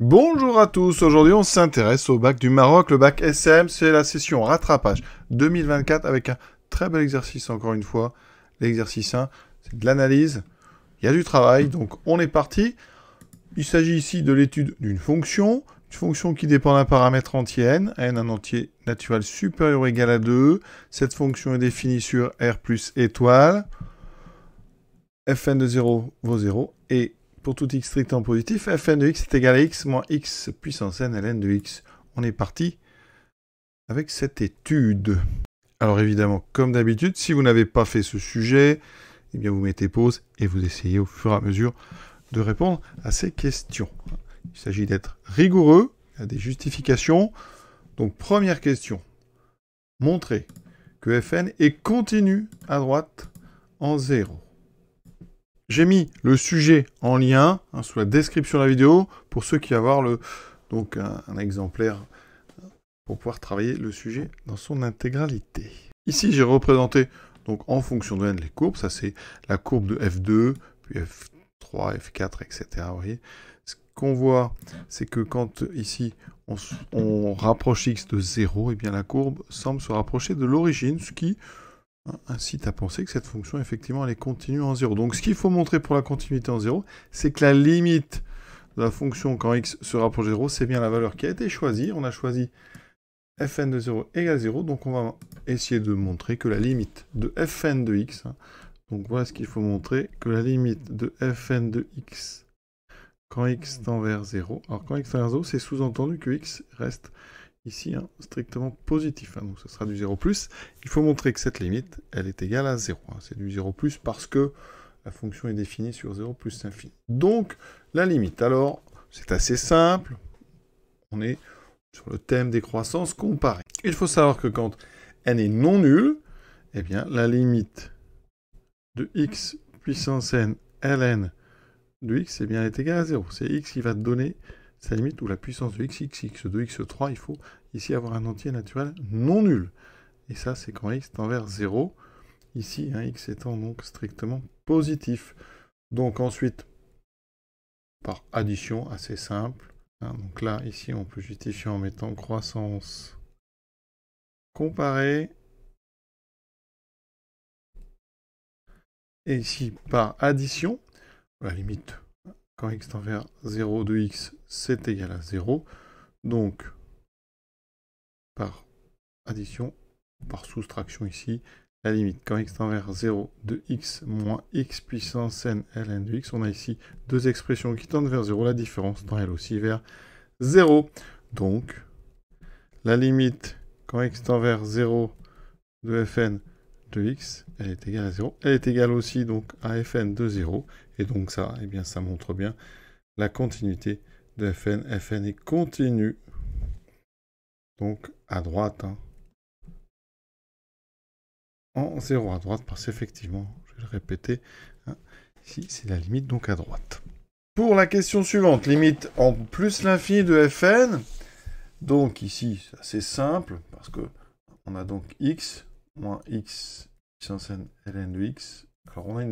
Bonjour à tous, aujourd'hui on s'intéresse au bac du Maroc, le bac SM, c'est la session rattrapage 2024 avec un très bel exercice encore une fois. L'exercice 1, c'est de l'analyse, il y a du travail, donc on est parti. Il s'agit ici de l'étude d'une fonction, une fonction qui dépend d'un paramètre entier n, n un entier naturel supérieur ou égal à 2. Cette fonction est définie sur R plus étoile, fn de 0 vaut 0 et pour tout x strict en positif, fn de x est égal à x moins x puissance n ln de x. On est parti avec cette étude. Alors évidemment, comme d'habitude, si vous n'avez pas fait ce sujet, eh bien vous mettez pause et vous essayez au fur et à mesure de répondre à ces questions. Il s'agit d'être rigoureux, il a des justifications. Donc première question, montrer que fn est continu à droite en 0. J'ai mis le sujet en lien hein, sous la description de la vidéo pour ceux qui vont avoir le, donc un, exemplaire euh, pour pouvoir travailler le sujet dans son intégralité. Ici, j'ai représenté donc en fonction de n les courbes. Ça, c'est la courbe de f2, puis f3, f4, etc. Ce qu'on voit, c'est que quand ici on, rapproche x de 0, et eh bien la courbe semble se rapprocher de l'origine, ce qui ah, ah, incite à penser que cette fonction, effectivement, elle est continue en 0. Donc ce qu'il faut montrer pour la continuité en 0, c'est que la limite de la fonction quand x se rapproche de 0, c'est bien la valeur qui a été choisie. On a choisi fn de 0 égale 0, donc on va essayer de montrer que la limite de fn de x, hein, donc voilà ce qu'il faut montrer, que la limite de fn de x quand x tend vers 0, alors quand x tend vers 0, c'est sous-entendu que x reste Ici, hein, strictement positif, hein, donc ce sera du 0 ⁇ Il faut montrer que cette limite, elle est égale à 0. Hein. c'est du 0 ⁇ parce que la fonction est définie sur 0 plus infini. Donc, la limite, alors, c'est assez simple. On est sur le thème des croissances comparées. Il faut savoir que quand n est non nul, et eh bien, la limite de x puissance n ln de x, eh bien, est égale à 0. C'est x qui va te donner c'est limite où la puissance de x, x, x3, x il faut ici avoir un entier naturel non nul. Et ça, c'est quand x tend vers 0, ici, hein, x étant donc strictement positif. Donc ensuite, par addition, assez simple. Hein, donc là, ici, on peut justifier en mettant croissance comparée. Et ici, par addition, la limite quand x tend vers 0 de x, c'est égal à 0. Donc, par addition, par soustraction ici, la limite quand x tend vers 0 de x moins x puissance n ln de x, on a ici deux expressions qui tendent vers 0, la différence tend elle aussi vers 0. Donc, la limite quand x tend vers 0 de fn x, elle est égale à 0. Elle est égale aussi donc à fn de 0. Et donc ça, et eh bien, ça montre bien la continuité de fn. fn est continue. Donc à droite. Hein. En 0 à droite, parce qu'effectivement, je vais le répéter, hein, ici c'est la limite donc à droite. Pour la question suivante, limite en plus l'infini de fn. Donc ici, c'est simple, parce que on a donc x moins x puissance n ln de x. Alors on a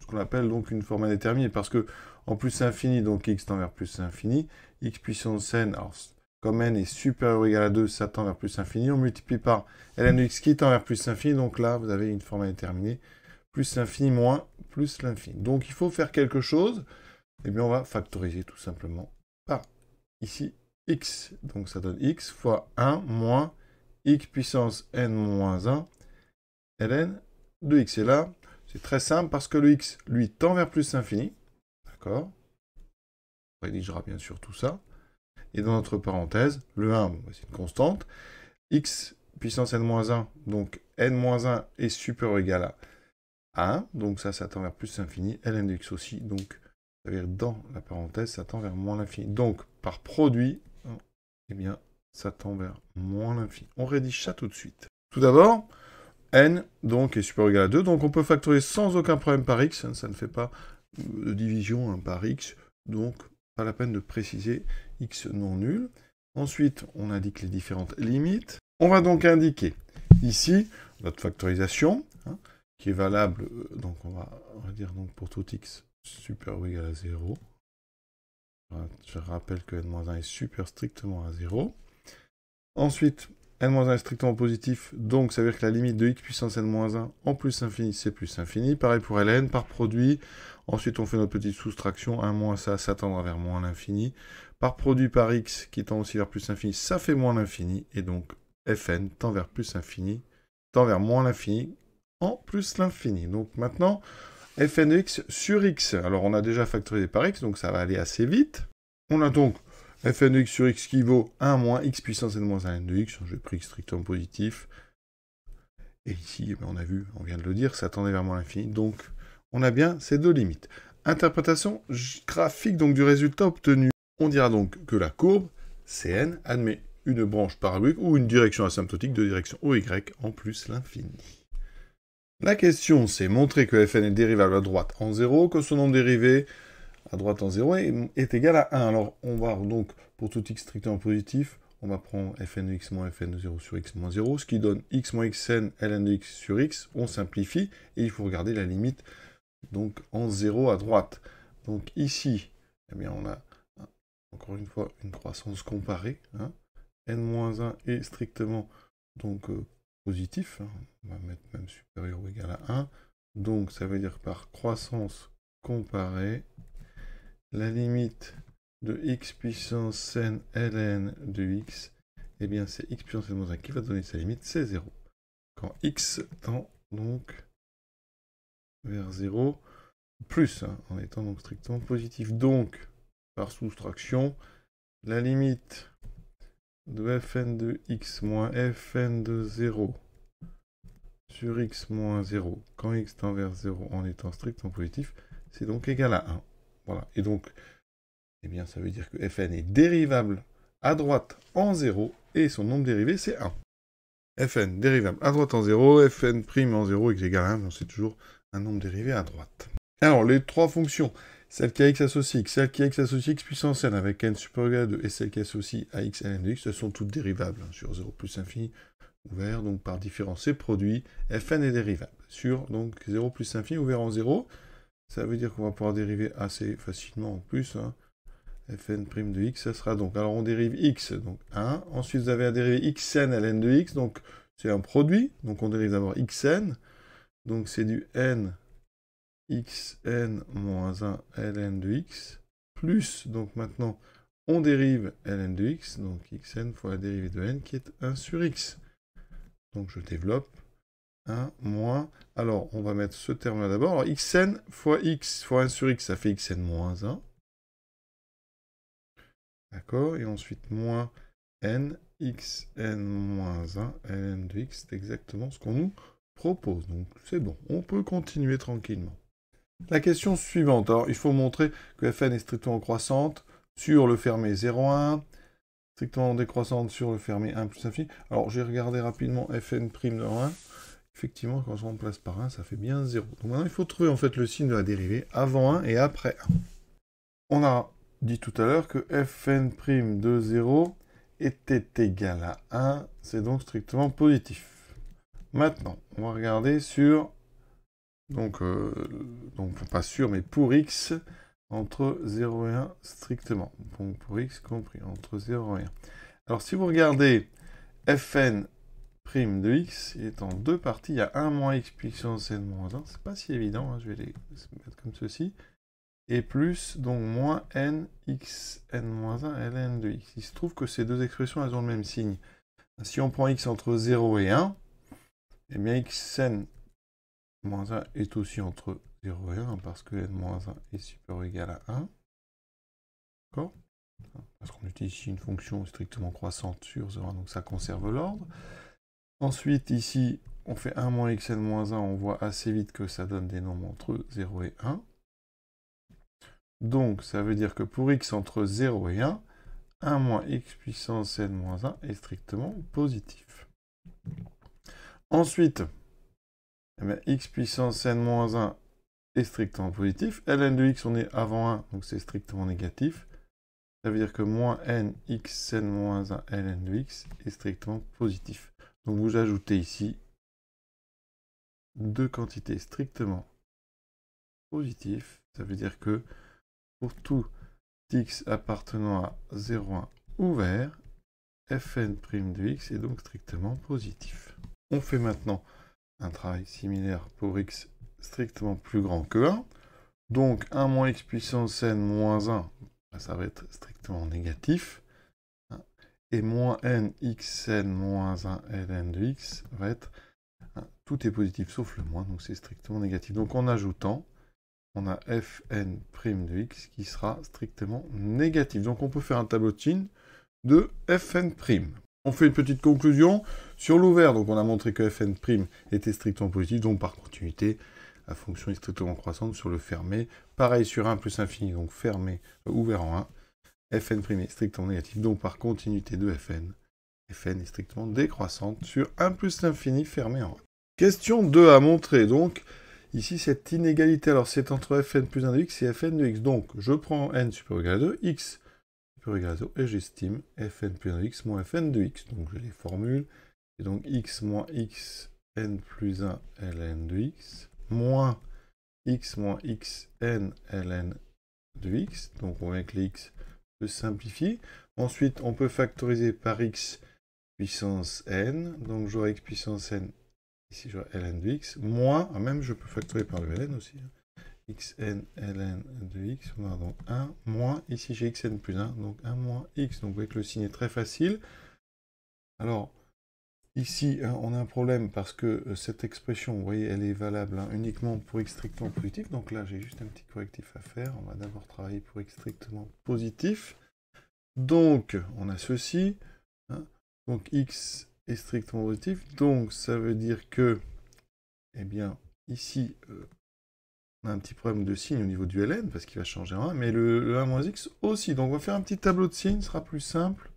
ce qu'on appelle donc une forme indéterminée, parce que en plus infini, donc x tend vers plus infini, x puissance n, alors comme n est supérieur ou égal à 2, ça tend vers plus infini, on multiplie par ln de x qui tend vers plus infini, donc là vous avez une forme indéterminée, plus l'infini moins plus l'infini. Donc il faut faire quelque chose, et eh bien on va factoriser tout simplement par ici x, donc ça donne x fois 1 moins x puissance n moins 1 ln de x est là. C'est très simple parce que le x, lui, tend vers plus l'infini. D'accord On rédigera bien sûr tout ça. Et dans notre parenthèse, le 1, bah, c'est une constante. x puissance n-1, donc n-1 est supérieur ou égal à 1. Donc ça, ça tend vers plus l'infini. ln de x aussi, donc dans la parenthèse, ça tend vers moins l'infini. Donc, par produit, hein, eh bien, ça tend vers moins l'infini. On rédige ça tout de suite. Tout d'abord, n donc est supérieur ou égal à 2. Donc on peut factoriser sans aucun problème par x, ça, ne fait pas de division hein, par x, donc pas la peine de préciser x non nul. Ensuite, on indique les différentes limites. On va donc indiquer ici notre factorisation, hein, qui est valable, euh, donc on va, dire donc pour tout x supérieur ou égal à 0. Je rappelle que n-1 est super strictement à 0. Ensuite, n-1 est strictement positif, donc ça veut dire que la limite de x puissance n-1 en plus infini, c'est plus infini. Pareil pour ln, par produit. Ensuite, on fait notre petite soustraction. 1 moins ça, ça tendra vers moins l'infini. Par produit par x, qui tend aussi vers plus l'infini, ça fait moins l'infini. Et donc, fn tend vers plus l'infini, tend vers moins l'infini, en plus l'infini. Donc maintenant, fnx sur x. Alors, on a déjà factorisé par x, donc ça va aller assez vite. On a donc fn x sur x qui vaut 1 moins x puissance n moins 1 de x, J'ai pris strictement positif. Et ici, eh ben, on a vu, on vient de le dire, ça tendait vers moins l'infini, donc on a bien ces deux limites. Interprétation graphique donc du résultat obtenu. On dira donc que la courbe Cn admet une branche parabolique ou une direction asymptotique de direction OY en plus l'infini. La question, c'est montrer que Fn est dérivable à droite en 0, que son nombre dérivé à droite en 0 est, égal à 1. Alors on va donc pour tout x strictement positif, on va prendre fn de x moins fn de 0 sur x moins 0, ce qui donne x moins xn ln de x sur x, on simplifie, et il faut regarder la limite donc en 0 à droite. Donc ici, eh bien on a encore une fois une croissance comparée, hein, n-1 est strictement donc euh, positif, hein. on va mettre même supérieur ou égal à 1, donc ça veut dire par croissance comparée, la limite de x puissance n ln de x, eh bien c'est x puissance n moins 1 qui va donner sa limite, c'est 0. Quand x tend donc vers 0, plus, hein, en étant donc strictement positif. Donc, par soustraction, la limite de fn de x moins fn de 0 sur x moins 0, quand x tend vers 0 en étant strictement positif, c'est donc égal à 1. Voilà. Et donc, eh bien, ça veut dire que fn est dérivable à droite en 0 et son nombre dérivé, c'est 1. fn dérivable à droite en 0, fn' prime en 0 x égal à 1, c'est toujours un nombre dérivé à droite. Alors, les trois fonctions, celle qui a x associé, x, celle qui a x associé, x puissance n avec n supérieur à 2 et celle qui associe à x n de x, ce sont toutes dérivables hein, sur 0 plus infini ouvert donc par différence et produit, fn est dérivable sur donc 0 plus infini ouvert en 0, ça veut dire qu'on va pouvoir dériver assez facilement en plus. Hein. fn fn' de x, ça sera donc... Alors on dérive x, donc 1. Ensuite vous avez à dériver xn ln de x, donc c'est un produit. Donc on dérive d'abord xn. Donc c'est du n xn moins 1 ln de x plus, donc maintenant on dérive ln de x, donc xn fois la dérivée de n qui est 1 sur x. Donc je développe 1 moins... Alors, on va mettre ce terme-là d'abord. Alors, xn fois x fois 1 sur x, ça fait xn moins 1. D'accord Et ensuite, moins n, xn moins 1, ln de x, c'est exactement ce qu'on nous propose. Donc, c'est bon. On peut continuer tranquillement. La question suivante. Alors, il faut montrer que fn est strictement croissante sur le fermé 0,1, strictement décroissante sur le fermé 1 plus infini. Alors, j'ai regardé rapidement fn' prime de 1. Effectivement, quand je remplace par 1, ça fait bien 0. Donc maintenant, il faut trouver en fait le signe de la dérivée avant 1 et après 1. On a dit tout à l'heure que fn' de 0 était égal à 1. C'est donc strictement positif. Maintenant, on va regarder sur... Donc, euh, donc pas sûr, mais pour x, entre 0 et 1 strictement. Donc pour x compris, entre 0 et 1. Alors si vous regardez fn prime de x est en deux parties. Il y a 1 moins x puissance n moins 1. C'est pas si évident. Hein. Je vais les mettre comme ceci. Et plus, donc moins n x n moins 1 ln de x. Il se trouve que ces deux expressions, elles ont le même signe. Si on prend x entre 0 et 1, et eh bien xn moins 1 est aussi entre 0 et 1 parce que n moins 1 est supérieur ou égal à 1. D'accord Parce qu'on utilise ici une fonction strictement croissante sur 0, donc ça conserve l'ordre. Ensuite, ici, on fait 1 moins xn moins 1, on voit assez vite que ça donne des nombres entre 0 et 1. Donc, ça veut dire que pour x entre 0 et 1, 1 moins x puissance n moins 1 est strictement positif. Ensuite, eh x puissance n moins 1 est strictement positif. ln de x, on est avant 1, donc c'est strictement négatif. Ça veut dire que moins n x moins 1 ln de x est strictement positif. Donc vous ajoutez ici deux quantités strictement positives. Ça veut dire que pour tout x appartenant à 0,1 ouvert, fn' de x est donc strictement positif. On fait maintenant un travail similaire pour x strictement plus grand que 1. Donc 1 moins x puissance n moins 1, ça va être strictement négatif et moins n xn moins 1 ln de x va être, tout est positif sauf le moins, donc c'est strictement négatif. Donc en ajoutant, on a fn' de x qui sera strictement négatif. Donc on peut faire un tableau de Chine de fn'. On fait une petite conclusion sur l'ouvert. Donc on a montré que fn' était strictement positif, donc par continuité, la fonction est strictement croissante sur le fermé. Pareil sur 1 plus infini, donc fermé, ouvert en 1, Fn' est strictement négatif, donc par continuité de Fn, Fn est strictement décroissante sur 1 plus l'infini fermé en 1. Question 2 à montrer donc, ici cette inégalité, alors c'est entre Fn plus 1 de x et Fn de x, donc je prends n supérieur égal à 2, x supérieur égal à 2, et j'estime Fn plus 1 de x moins Fn de x, donc je les formule, et donc x moins x n plus 1 ln de x, moins x moins x n ln de x, donc on voit que les x simplifie. Ensuite, on peut factoriser par x puissance n. Donc j'aurai x puissance n, ici j'aurai ln de x, moins, ah, même je peux factoriser par le ln aussi, xn hein. ln de x, on aura donc 1, moins, ici j'ai xn plus 1, donc 1 moins x, donc vous voyez que le signe est très facile. Alors, Ici, euh, on a un problème parce que euh, cette expression, vous voyez, elle est valable hein, uniquement pour x strictement positif. Donc là, j'ai juste un petit correctif à faire. On va d'abord travailler pour x strictement positif. Donc, on a ceci. Hein. Donc, x est strictement positif. Donc, ça veut dire que, eh bien, ici, euh, on a un petit problème de signe au niveau du ln, parce qu'il va changer en 1, mais le, le 1 x aussi. Donc, on va faire un petit tableau de signes, ce sera plus simple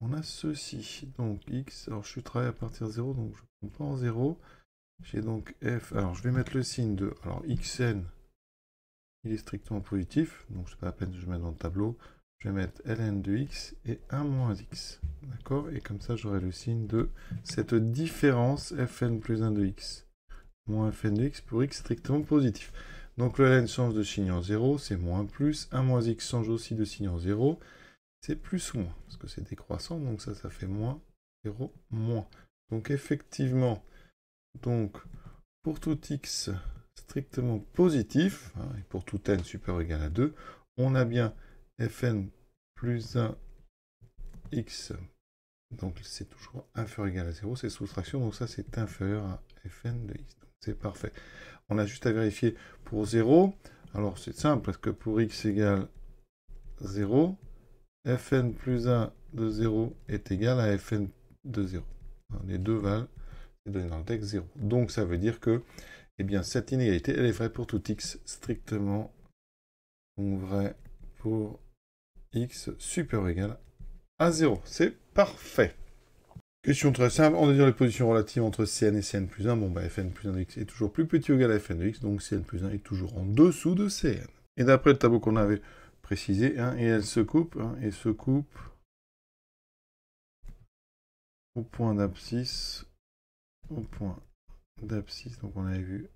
on a ceci. Donc x, alors je suis travaillé à partir de 0, donc je ne compte pas en 0. J'ai donc f, alors je vais mettre le signe de, alors xn, il est strictement positif, donc c'est pas la peine de je mettre dans le tableau. Je vais mettre ln de x et 1 moins x, d'accord Et comme ça, j'aurai le signe de cette différence fn plus 1 de x, moins fn de x pour x strictement positif. Donc le ln change de signe en 0, c'est moins plus, 1 moins x change aussi de signe en 0, c'est plus ou moins, parce que c'est décroissant, donc ça, ça fait moins, 0, moins. Donc effectivement, donc pour tout x strictement positif, hein, et pour tout n supérieur ou égal à 2, on a bien fn plus 1 x, donc c'est toujours inférieur ou égal à 0, c'est soustraction, donc ça c'est inférieur à fn de x. Donc c'est parfait. On a juste à vérifier pour 0, alors c'est simple, parce que pour x égale 0, fn plus 1 de 0 est égal à fn de 0. Hein, les deux valent, c'est donné dans le texte, 0. Donc ça veut dire que eh bien, cette inégalité, elle est vraie pour tout x, strictement donc vraie pour x supérieur ou égal à 0. C'est parfait. Question très simple, on déduit les positions relatives entre Cn et Cn plus 1. Bon, bah, Fn plus 1 de x est toujours plus petit ou égal à Fn de x, donc Cn plus 1 est toujours en dessous de Cn. Et d'après le tableau qu'on avait préciser, hein, et elle se coupe, hein, et se coupe au point d'abscisse, au point d'abscisse, donc on avait vu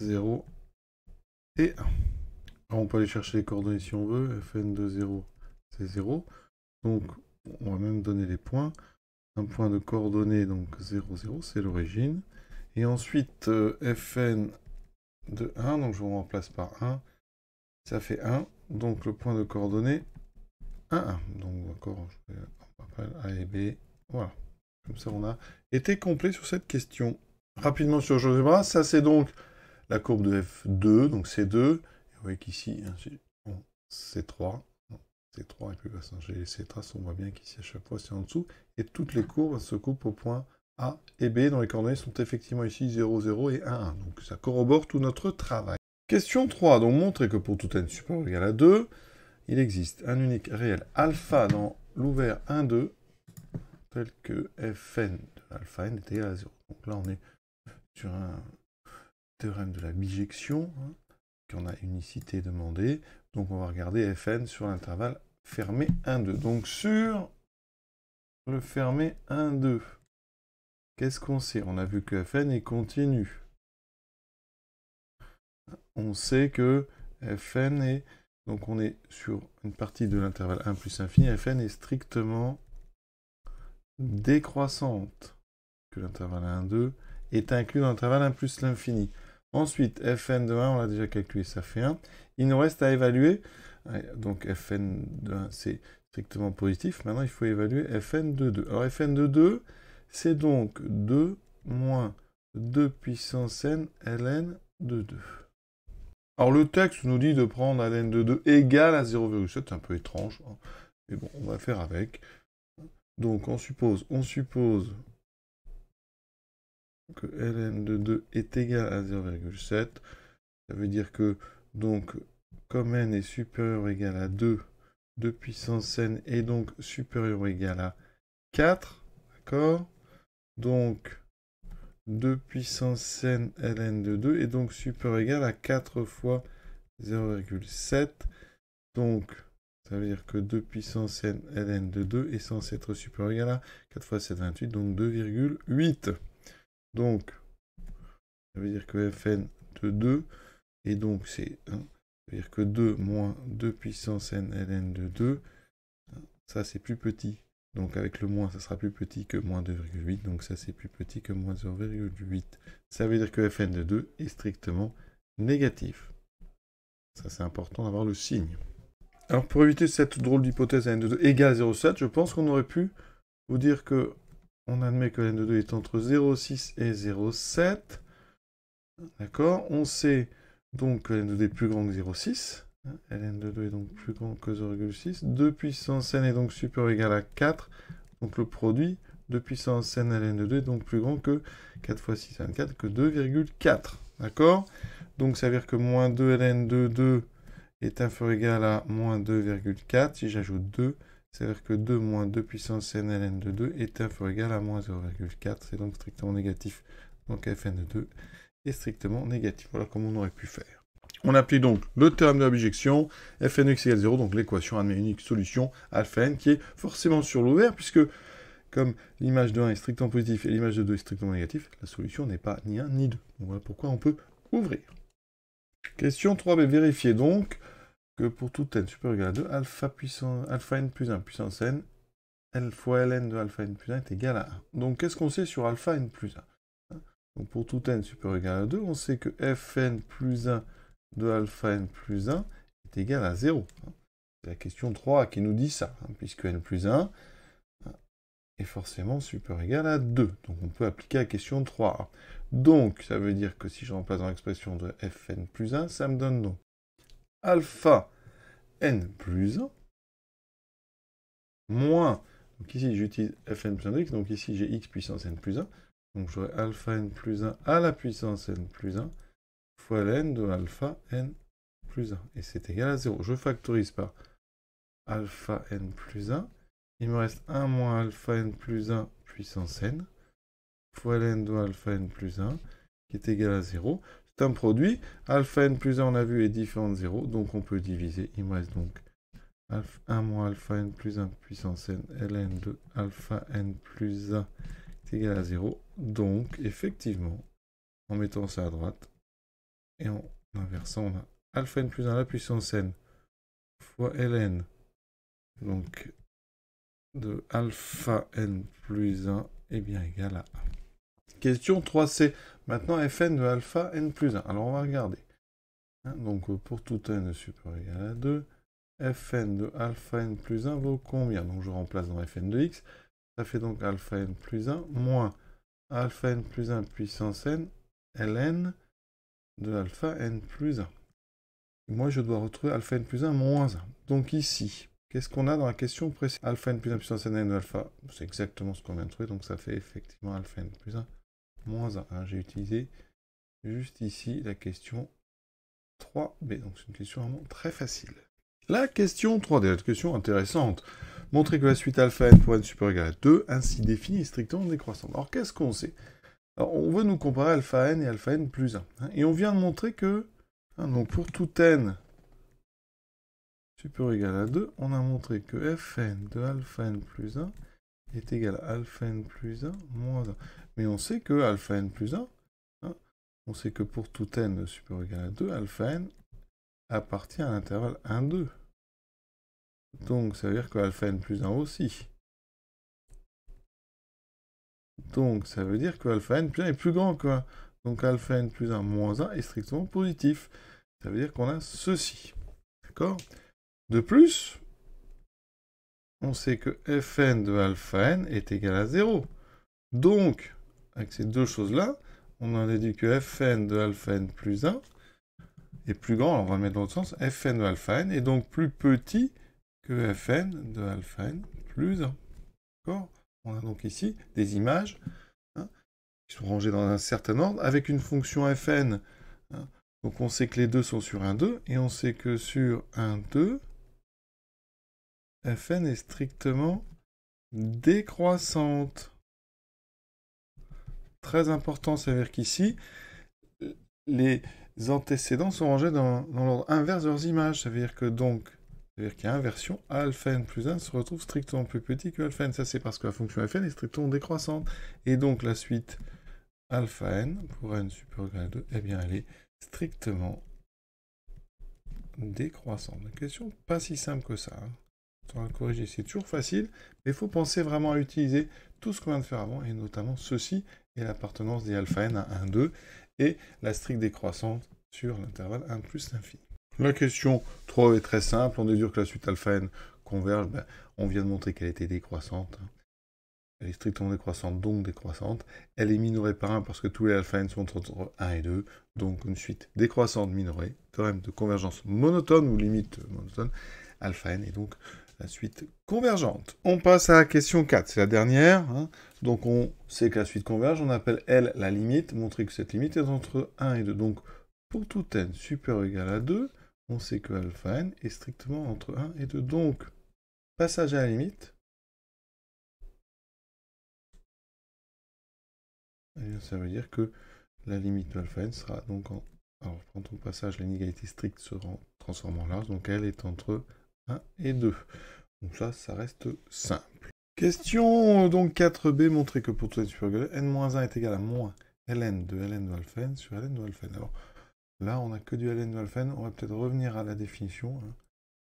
0 et 1. Alors on peut aller chercher les coordonnées si on veut, fn de 0 c'est 0, donc on va même donner les points, un point de coordonnées, donc 0, 0, c'est l'origine, et ensuite euh, fn de 1, donc je vous remplace par 1, ça fait 1, donc le point de coordonnées 1, 1. Donc encore, je vais, appeler A et B. Voilà. Comme ça, on a été complet sur cette question. Rapidement sur Bras, ça c'est donc la courbe de F2, donc C2. vous voyez qu'ici, C3. C3 et puis va J'ai les traces. On voit bien qu'ici à chaque fois c'est en dessous. Et toutes les courbes se coupent au point A et B, dont les coordonnées sont effectivement ici 0, 0 et 1, 1. Donc ça corrobore tout notre travail. Question 3. Donc montrer que pour tout n supérieur ou égal à 2, il existe un unique réel alpha dans l'ouvert 1, 2, tel que fn de alpha n est égal à 0. Donc là, on est sur un théorème de la bijection, hein, qu'on a unicité demandée. Donc on va regarder fn sur l'intervalle fermé 1, 2. Donc sur le fermé 1, 2, qu'est-ce qu'on sait On a vu que fn est continu on sait que fn est... Donc on est sur une partie de l'intervalle 1 plus l'infini, fn est strictement décroissante. Que l'intervalle 1, 2 est inclus dans l'intervalle 1 plus l'infini. Ensuite, fn de 1, on l'a déjà calculé, ça fait 1. Il nous reste à évaluer. Euh, donc fn de 1, c'est strictement positif. Maintenant, il faut évaluer fn de 2. Alors fn de 2, c'est donc 2 moins 2 puissance n ln de 2. Alors le texte nous dit de prendre ln de 2 égale à 0,7, c'est un peu étrange, hein. mais bon, on va faire avec. Donc on suppose, on suppose que ln de 2 est égal à 0,7. Ça veut dire que donc comme n est supérieur ou égal à 2, 2 puissance n est donc supérieur ou égal à 4. D'accord Donc 2 puissance n ln de 2 est donc super égal à 4 fois 0,7. Donc, ça veut dire que 2 puissance n ln de 2 est censé être super égal à 4 fois 7,28, donc 2,8. Donc, ça veut dire que fn de 2, et donc c'est, 1, ça veut dire que 2 moins 2 puissance n ln de 2, ça c'est plus petit donc avec le moins, ça sera plus petit que moins 2,8. Donc ça, c'est plus petit que moins 0,8. Ça veut dire que fn de 2 est strictement négatif. Ça, c'est important d'avoir le signe. Alors pour éviter cette drôle d'hypothèse n de 2 égale 0,7, je pense qu'on aurait pu vous dire que on admet que n de 2 est entre 0,6 et 0,7. D'accord On sait donc que n de 2 est plus grand que 0,6 ln de 2 est donc plus grand que 0,6. 2 puissance n est donc supérieur ou égal à 4. Donc le produit 2 puissance n ln de 2 est donc plus grand que 4 fois 6 24 que 2,4. D'accord Donc ça veut dire que moins 2 ln de 2 est inférieur ou égal à moins 2,4. Si j'ajoute 2, ça veut dire que 2 moins 2 puissance n ln de 2 est inférieur ou égal à moins 0,4. C'est donc strictement négatif. Donc fn de 2 est strictement négatif. Voilà comment on aurait pu faire. On applique donc le terme de l'objection, fnx égale 0, donc l'équation admet unique solution alpha n qui est forcément sur l'ouvert, puisque comme l'image de 1 est strictement positive et l'image de 2 est strictement négative, la solution n'est pas ni 1 ni 2. Donc voilà pourquoi on peut ouvrir. Question 3 vérifiez donc que pour tout n supérieur égal à 2, alpha, alpha n plus 1 puissance n, l fois ln de alpha n plus 1 est égal à 1. Donc qu'est-ce qu'on sait sur alpha n plus 1 pour tout n supérieur à 2, on sait que fn plus 1 de alpha n plus 1 est égal à 0. C'est la question 3 qui nous dit ça, hein, puisque n plus 1 est forcément super égal à 2. Donc on peut appliquer la question 3. Donc ça veut dire que si je remplace dans l'expression de fn plus 1, ça me donne donc alpha n plus 1 moins, donc ici j'utilise fn plus 1 x donc ici j'ai x puissance n plus 1, donc j'aurai alpha n plus 1 à la puissance n plus 1 fois ln de alpha n plus 1. Et c'est égal à 0. Je factorise par alpha n plus 1. Il me reste 1 moins alpha n plus 1 puissance n fois ln de alpha n plus 1 qui est égal à 0. C'est un produit. Alpha n plus 1, on a vu, est différent de 0. Donc on peut diviser. Il me reste donc 1 moins alpha n plus 1 puissance n ln de alpha n plus 1 est égal à 0. Donc effectivement, en mettant ça à droite, et en inversant, on a alpha n plus 1 à la puissance n fois ln. Donc, de alpha n plus 1 est bien égal à 1. Question 3c. Maintenant, fn de alpha n plus 1. Alors, on va regarder. Hein, donc, pour tout n supérieur égal à 2, fn de alpha n plus 1 vaut combien Donc, je remplace dans fn de x. Ça fait donc alpha n plus 1 moins alpha n plus 1 puissance n ln de alpha n plus 1. Moi, je dois retrouver alpha n plus 1 moins 1. Donc ici, qu'est-ce qu'on a dans la question précise Alpha n plus 1 puissance n de alpha, c'est exactement ce qu'on vient de trouver, donc ça fait effectivement alpha n plus 1 moins 1. Hein, j'ai utilisé juste ici la question 3b, donc c'est une question vraiment très facile. La question 3D, la question intéressante. Montrer que la suite alpha n pour n supérieur à 2, ainsi définie, est strictement décroissante. Alors qu'est-ce qu'on sait alors, on veut nous comparer alpha n et alpha n plus 1. Hein. et on vient de montrer que, hein, donc pour tout n supérieur ou égal à 2, on a montré que fn de alpha n plus 1 est égal à alpha n plus 1 moins 1. Mais on sait que alpha n plus 1, hein, on sait que pour tout n supérieur ou égal à 2, alpha n appartient à l'intervalle 1, 2. Donc ça veut dire que alpha n plus 1 aussi. Donc ça veut dire que alpha n plus 1 est plus grand que 1. Donc alpha n plus 1 moins 1 est strictement positif. Ça veut dire qu'on a ceci. D'accord De plus, on sait que fn de alpha n est égal à 0. Donc, avec ces deux choses-là, on en déduit que fn de alpha n plus 1 est plus grand, on va le mettre dans l'autre sens, fn de alpha n est donc plus petit que fn de alpha n plus 1. D'accord on a donc ici des images hein, qui sont rangées dans un certain ordre avec une fonction fn. Hein. Donc on sait que les deux sont sur un 2 et on sait que sur un 2, fn est strictement décroissante. Très important, ça veut dire qu'ici, euh, les antécédents sont rangés dans, dans l'ordre inverse de leurs images. Ça veut dire que donc c'est-à-dire qu'il y a inversion alpha n plus 1 se retrouve strictement plus petit que alpha n. Ça, c'est parce que la fonction fn est strictement décroissante. Et donc, la suite alpha n pour n supérieur à 2, eh bien, elle est strictement décroissante. La question, pas si simple que ça. On hein. va corriger, c'est toujours facile, mais il faut penser vraiment à utiliser tout ce qu'on vient de faire avant, et notamment ceci, et l'appartenance des alpha n à 1, 2, et la stricte décroissante sur l'intervalle 1 plus l'infini. La question 3 est très simple. On déduit que la suite alpha n converge. Ben, on vient de montrer qu'elle était décroissante. Elle est strictement décroissante, donc décroissante. Elle est minorée par 1 parce que tous les alpha n sont entre 1 et 2. Donc une suite décroissante minorée, théorème de convergence monotone ou limite monotone, alpha n est donc la suite convergente. On passe à la question 4, c'est la dernière. Hein. Donc on sait que la suite converge, on appelle L la limite, montrer que cette limite est entre 1 et 2. Donc pour tout n supérieur ou égal à 2, on sait que alpha n est strictement entre 1 et 2. Donc, passage à la limite. ça veut dire que la limite de alpha n sera donc en... Alors, quand on passage, l'inégalité stricte se transforme en large, donc elle est entre 1 et 2. Donc ça, ça reste simple. Question donc 4b, montrer que pour tout super la n-1 est égal à moins ln de ln de alpha n sur ln de alpha n. Alors, Là, on n'a que du ln de n. On va peut-être revenir à la définition. Hein.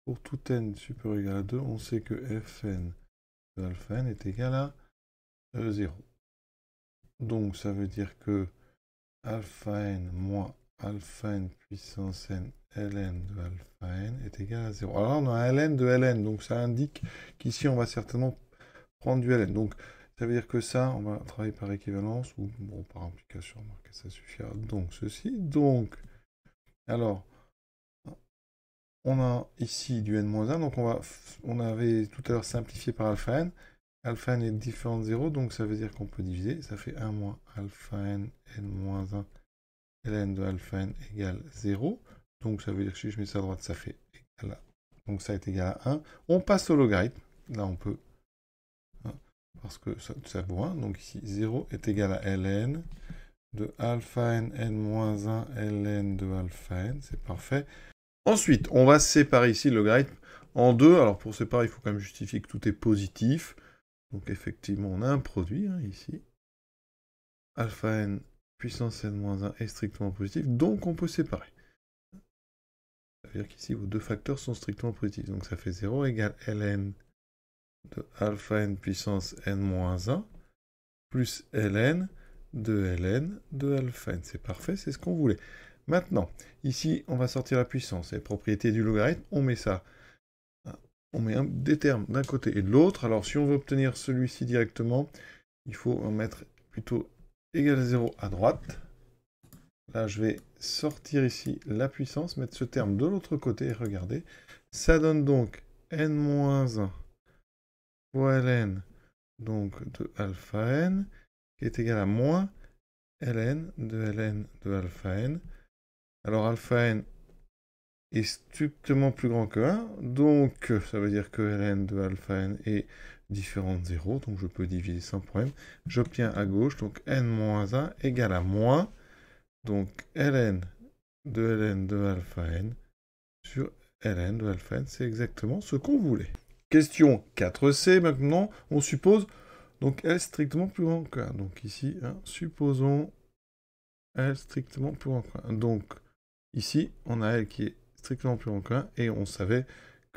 Pour tout n supérieur ou égal à 2, on sait que fn de alpha n est égal à 0. Euh, donc, ça veut dire que alpha n moins alpha n puissance n ln de alpha n est égal à 0. Alors, on a ln de ln, donc ça indique qu'ici, on va certainement prendre du ln. Donc, ça veut dire que ça, on va travailler par équivalence, ou bon, par implication, ça suffira. Donc, ceci, donc, alors, on a ici du n-1, donc on, avait tout à l'heure simplifié par alpha n. Alpha n est différent de 0, donc ça veut dire qu'on peut diviser. Ça fait 1 moins alpha n, n-1, ln de alpha n égale 0. Donc ça veut dire que si je mets ça à droite, ça fait égal Donc ça est égal à 1. On passe au logarithme. Là, on peut... Hein, parce que ça, vaut 1. Donc ici, 0 est égal à ln de alpha n n-1 ln de alpha n, c'est parfait. Ensuite, on va séparer ici le logarithme en deux. Alors pour séparer, il faut quand même justifier que tout est positif. Donc effectivement, on a un produit hein, ici. Alpha n puissance n-1 est strictement positif, donc on peut séparer. Ça veut dire qu'ici, vos deux facteurs sont strictement positifs. Donc ça fait 0 égale ln de alpha n puissance n-1 plus ln de ln, de alpha n. C'est parfait, c'est ce qu'on voulait. Maintenant, ici, on va sortir la puissance et les propriétés du logarithme. On met ça. On met des termes d'un côté et de l'autre. Alors, si on veut obtenir celui-ci directement, il faut en mettre plutôt égal à 0 à droite. Là, je vais sortir ici la puissance, mettre ce terme de l'autre côté et regardez. Ça donne donc n-1 fois ln, donc de alpha n, qui est égal à moins ln de ln de alpha n. Alors alpha n est strictement plus grand que 1, donc euh, ça veut dire que ln de alpha n est différent de 0, donc je peux diviser sans problème. J'obtiens à gauche, donc n-1 égale à moins, donc ln de ln de alpha n sur ln de alpha n, c'est exactement ce qu'on voulait. Question 4c maintenant, on suppose donc L strictement plus grand que 1. Donc ici, hein, supposons L strictement plus grand que 1. Donc ici, on a L qui est strictement plus grand que 1 et on savait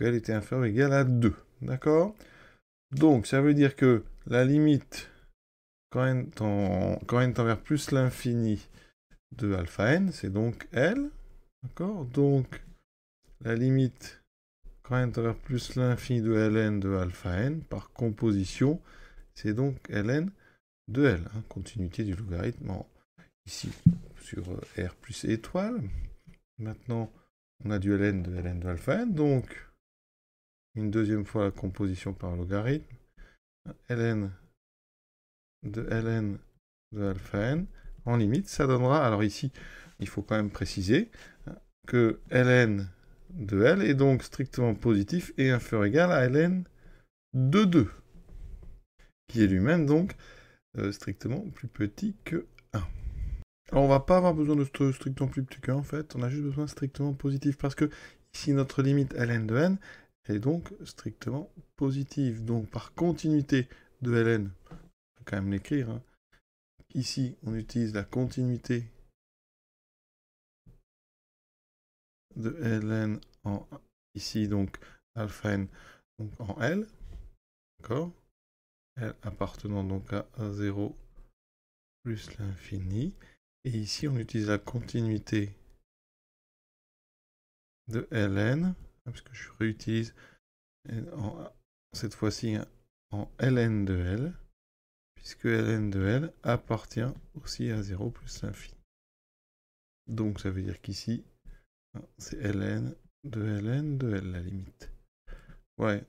L était inférieur ou égale à 2. D'accord Donc ça veut dire que la limite quand n tend, vers plus l'infini de alpha n, c'est donc L. D'accord Donc la limite quand n tend vers plus l'infini de ln de alpha n par composition, c'est donc ln de L, hein, continuité du logarithme ici sur euh, R plus étoile. Maintenant, on a du ln de ln de alpha n, donc une deuxième fois la composition par logarithme. ln de ln de alpha n en limite, ça donnera, alors ici, il faut quand même préciser hein, que ln de L est donc strictement positif et inférieur égal à ln de 2 qui est lui-même donc euh, strictement plus petit que 1. Alors on va pas avoir besoin de strictement plus petit que 1 en fait, on a juste besoin strictement positif parce que ici notre limite ln de n est donc strictement positive. Donc par continuité de ln, on peut quand même l'écrire, hein. ici on utilise la continuité de ln en ici donc alpha n en L, d'accord L appartenant donc à 0 plus l'infini. Et ici, on utilise la continuité de ln, hein, Puisque je réutilise euh, cette fois-ci hein, en ln de l, puisque ln de l appartient aussi à 0 plus l'infini. Donc ça veut dire qu'ici, hein, c'est ln de ln de l, la limite. Ouais.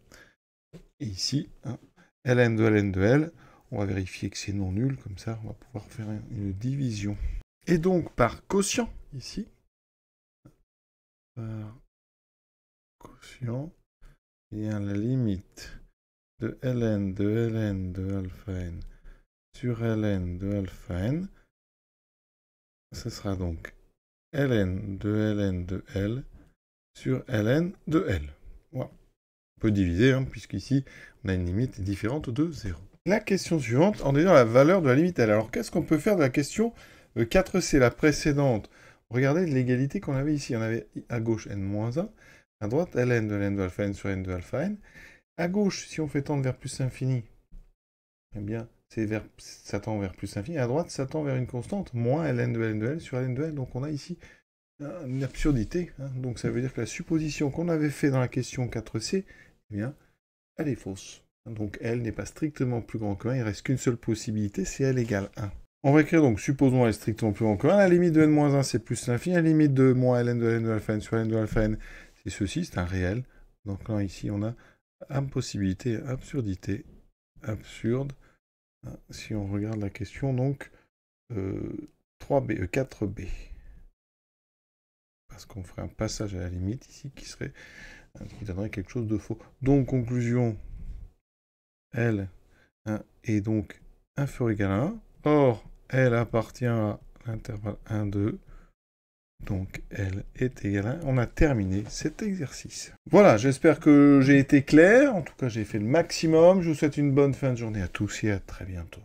Et ici, ln de ln de l. On va vérifier que c'est non nul, comme ça on va pouvoir faire une division. Et donc par quotient, ici, par quotient, il y a la limite de ln de ln de alpha n sur ln de alpha n. Ce sera donc ln de ln de l sur ln de l. Voilà peut diviser, hein, puisqu'ici, on a une limite différente de 0. La question suivante, en ayant la valeur de la limite L. Alors, qu'est-ce qu'on peut faire de la question 4C, euh, la précédente Regardez l'égalité qu'on avait ici. On avait à gauche n-1, à droite ln de ln de alpha sur n de alpha n. À gauche, si on fait tendre vers plus infini, eh bien, vers, ça tend vers plus infini. À droite, ça tend vers une constante, moins ln de ln de l sur ln de l. Donc on a ici une absurdité. Hein. Donc ça veut dire que la supposition qu'on avait fait dans la question 4c elle est fausse. Donc L n'est pas strictement plus grand que 1, il reste qu'une seule possibilité, c'est L égale 1. On va écrire donc, supposons elle est strictement plus grand que 1, la limite de n 1 c'est plus l'infini, la limite de moins ln de ln de alpha n sur ln de alpha n, c'est ceci, c'est un réel. Donc là ici on a impossibilité, absurdité, absurde. Hein, si on regarde la question, donc 3B, euh, 4B. Euh, Parce qu'on ferait un passage à la limite ici qui serait qui donnerait quelque chose de faux. Donc, conclusion, L est donc inférieur égal à 1. Or, L appartient à l'intervalle 1, 2. Donc L est égal à 1. On a terminé cet exercice. Voilà, j'espère que j'ai été clair. En tout cas, j'ai fait le maximum. Je vous souhaite une bonne fin de journée à tous et à très bientôt.